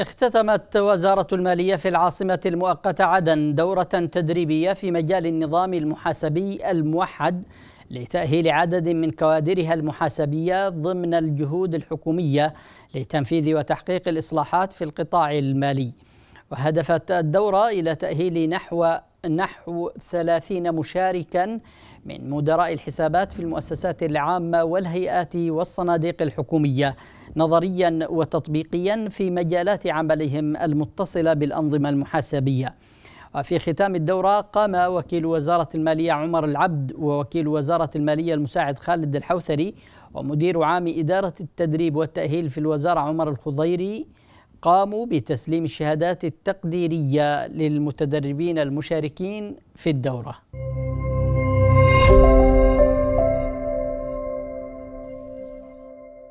اختتمت وزارة المالية في العاصمة المؤقتة عدن دورة تدريبية في مجال النظام المحاسبي الموحد لتأهيل عدد من كوادرها المحاسبية ضمن الجهود الحكومية لتنفيذ وتحقيق الإصلاحات في القطاع المالي وهدفت الدورة إلى تأهيل نحو نحو 30 مشاركا من مدراء الحسابات في المؤسسات العامة والهيئات والصناديق الحكومية نظريا وتطبيقيا في مجالات عملهم المتصلة بالأنظمة المحاسبية وفي ختام الدورة قام وكيل وزارة المالية عمر العبد ووكيل وزارة المالية المساعد خالد الحوثري ومدير عام إدارة التدريب والتأهيل في الوزارة عمر الخضيري قاموا بتسليم الشهادات التقديريه للمتدربين المشاركين في الدوره